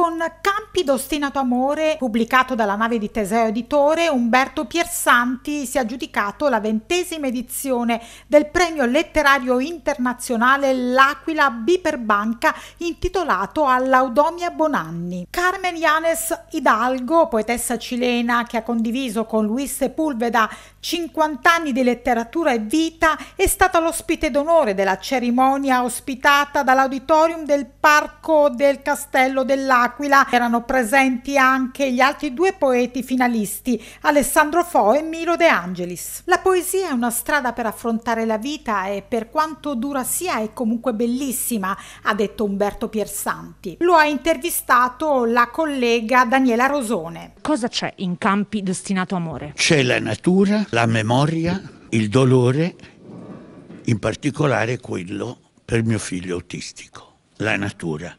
con Campi d'ostinato amore, pubblicato dalla nave di Teseo Editore, Umberto Piersanti si è aggiudicato la ventesima edizione del premio letterario internazionale L'Aquila Biperbanca intitolato all'Audomia Bonanni. Carmen Yanes Hidalgo, poetessa cilena che ha condiviso con Luis Sepulveda 50 anni di letteratura e vita, è stata l'ospite d'onore della cerimonia ospitata dall'auditorium del Parco del Castello dell'Aquila dell'Aquila erano presenti anche gli altri due poeti finalisti, Alessandro Fo e Milo De Angelis. La poesia è una strada per affrontare la vita e per quanto dura sia è comunque bellissima, ha detto Umberto Piersanti. Lo ha intervistato la collega Daniela Rosone. Cosa c'è in Campi destinato amore? C'è la natura, la memoria, il dolore, in particolare quello per mio figlio autistico, la natura.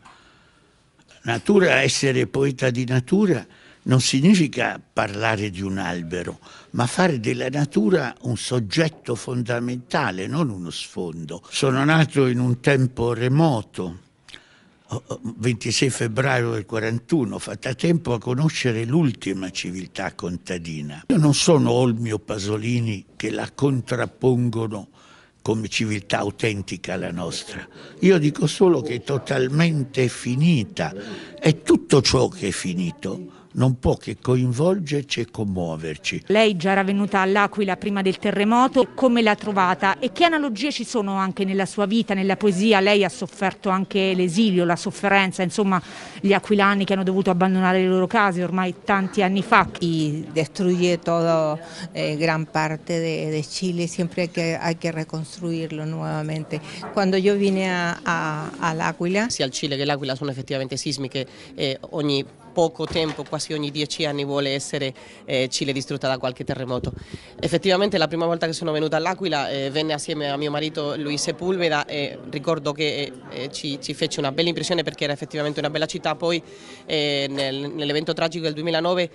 Natura, essere poeta di natura non significa parlare di un albero, ma fare della natura un soggetto fondamentale, non uno sfondo. Sono nato in un tempo remoto, 26 febbraio del 41, fatta tempo a conoscere l'ultima civiltà contadina. Io non sono Olmio Pasolini che la contrappongono come civiltà autentica la nostra. Io dico solo che è totalmente finita e tutto ciò che è finito non può che coinvolgerci e commuoverci. Lei già era venuta all'Aquila prima del terremoto, come l'ha trovata e che analogie ci sono anche nella sua vita, nella poesia? Lei ha sofferto anche l'esilio, la sofferenza, insomma gli aquilani che hanno dovuto abbandonare le loro case ormai tanti anni fa. Y distrugge tutta eh, gran parte di Cile, sempre siempre hay che hay que reconciliar ricostruirlo nuovamente. Quando io vine all'Aquila... Sia il Cile che l'Aquila sono effettivamente sismiche, eh, ogni poco tempo, quasi ogni dieci anni vuole essere eh, Cile distrutta da qualche terremoto. Effettivamente la prima volta che sono venuta all'Aquila eh, venne assieme a mio marito Luis Sepulveda e ricordo che eh, eh, ci, ci, fece una bella impressione perché era effettivamente una bella città, poi eh, nel, nell'evento tragico del 2009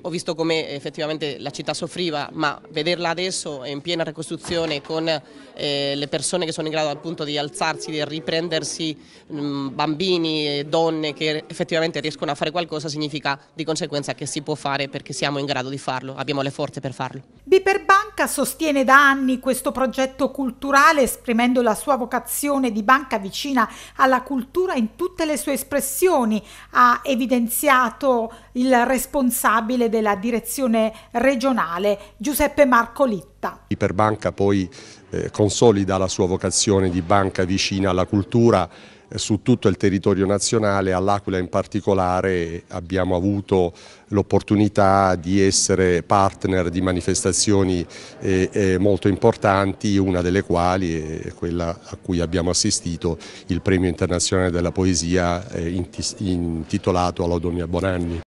ho visto come effettivamente la città soffriva, ma vederla adesso in piena ricostruzione con eh, le persone che sono in grado appunto di alzarsi, di riprendersi, mh, mm, bambini, e donne che effettivamente riescono a fare qualcosa significa di conseguenza che si può fare perché siamo in grado di farlo, abbiamo le forze per farlo. Biperbanca sostiene da anni questo progetto culturale esprimendo la sua vocazione di banca vicina alla cultura in tutte le sue espressioni, ha evidenziato il responsabile responsabile della direzione regionale, Giuseppe Marco Litta. Iperbanca poi eh, consolida la sua vocazione di banca vicina alla cultura eh, su tutto il territorio nazionale, all'Aquila in particolare abbiamo avuto l'opportunità di essere partner di manifestazioni eh, eh, molto importanti, una delle quali è quella a cui abbiamo assistito, il premio internazionale della poesia intitolato all'Odonia Bonanni.